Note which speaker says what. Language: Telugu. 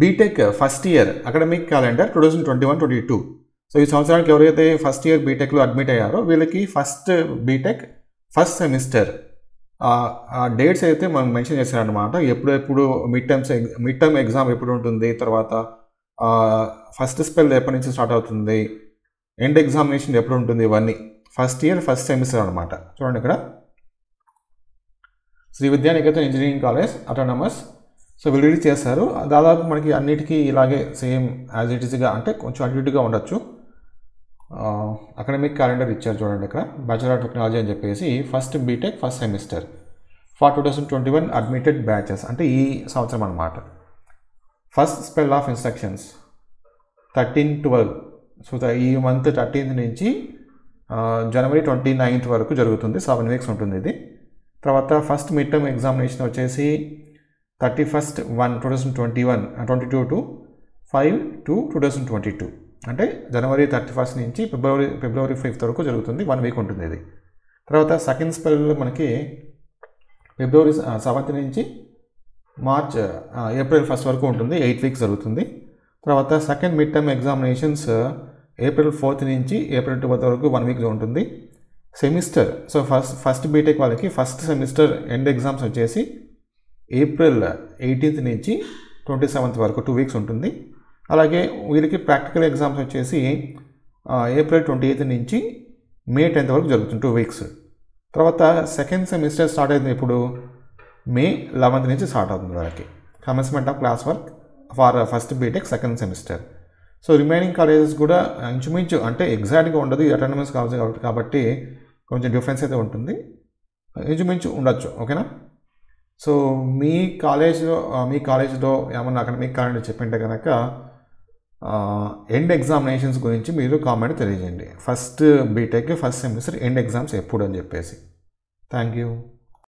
Speaker 1: BTech first year academic calendar two thousand twenty one twenty two so ఈ సంవత్సరానికి ఎవరైతే ఫస్ట్ ఇయర్ బీటెక్లో అడ్మిట్ అయ్యారో వీళ్ళకి first BTech first semester dates అయితే మనం మెన్షన్ చేశారనమాట ఎప్పుడు ఎప్పుడు mid terms mid term exam ఎప్పుడు ఉంటుంది తర్వాత ఫస్ట్ స్పెల్ ఎప్పటి నుంచి స్టార్ట్ అవుతుంది ఎండ్ ఎగ్జామినేషన్ ఎప్పుడు ఉంటుంది ఇవన్నీ ఫస్ట్ ఇయర్ ఫస్ట్ సెమిస్టర్ అనమాట చూడండి ఇక్కడ Shri Vidyanikethan engineering college autonomous so వీళ్ళు రెడీ చేశారు దాదాపు మనకి అన్నిటికీ ఇలాగే సేమ్ యాజ్ ఇట్ ఈస్గా అంటే కొంచెం అడ్యూట్గా ఉండొచ్చు అకాడమిక్ క్యాలెండర్ ఇచ్చారు చూడండి ఇక్కడ బ్యాచులర్ టెక్నాలజీ అని చెప్పేసి first BTech first semester for two thousand twenty one admitted batches అంటే ఈ సంవత్సరం అనమాట first spell of instructions thirteen twelve so ఈ మంత్ థర్టీన్త్ నుంచి జనవరి ట్వంటీ నైన్త్ వరకు జరుగుతుంది సెవెన్ వీక్స్ ఉంటుంది ఇది తర్వాత ఫస్ట్ మిడ్ టర్మ్ ఎగ్జామినేషన్ వచ్చేసి thirty first one two thousand twenty one twenty two to five two two thousand twenty two అంటే జనవరి థర్టీ ఫస్ట్ నుంచి ఫిబ్రవరి ఫిబ్రవరి ఫిఫ్త్ వరకు జరుగుతుంది వన్ వీక్ ఉంటుంది ఇది తర్వాత సెకండ్ స్పెల్లో మనకి ఫిబ్రవరి సెవెంత్ నుంచి మార్చ్ ఏప్రిల్ ఫస్ట్ వరకు ఉంటుంది ఎయిట్ వీక్స్ జరుగుతుంది తర్వాత second mid term examinations April fourth నుంచి ఏప్రిల్ ట్వెల్త్ వరకు వన్ వీక్ ఉంటుంది semester so first first BTech వాళ్ళకి ఫస్ట్ సెమిస్టర్ ఎండ్ ఎగ్జామ్స్ వచ్చేసి ఏప్రిల్ ఎయిటీన్త్ నుంచి ట్వంటీ సెవెంత్ వరకు టూ వీక్స్ ఉంటుంది అలాగే వీరికి ప్రాక్టికల్ ఎగ్జామ్స్ వచ్చేసి ఏప్రిల్ ట్వంటీ ఎయిత్ నుంచి మే టెన్త్ వరకు జరుగుతుంది టూ వీక్స్ తర్వాత సెకండ్ సెమిస్టర్ స్టార్ట్ అవుతుంది ఇప్పుడు మే లెవెంత్ నుంచి స్టార్ట్ అవుతుంది వాళ్ళకి commencement of class work for first BTech second semester so remaining colleges కూడా ఇంచుమించు అంటే ఎగ్జాక్ట్గా ఉండదు అటానమస్ కాలేజ్ కాబట్టి కొంచెం డిఫరెన్స్ అయితే ఉంటుంది ఇంచుమించు ఉండొచ్చు ఓకేనా సో మీ కాలేజ్లో మీ కాలేజ్లో ఏమన్నా అకాడమిక్ కారణం చెప్పింటే కనుక ఎండ్ ఎగ్జామినేషన్స్ గురించి మీరు కామెంట్ తెలియజేయండి first BTech first semester end exams ఎప్పుడు అని చెప్పేసి థ్యాంక్ యూ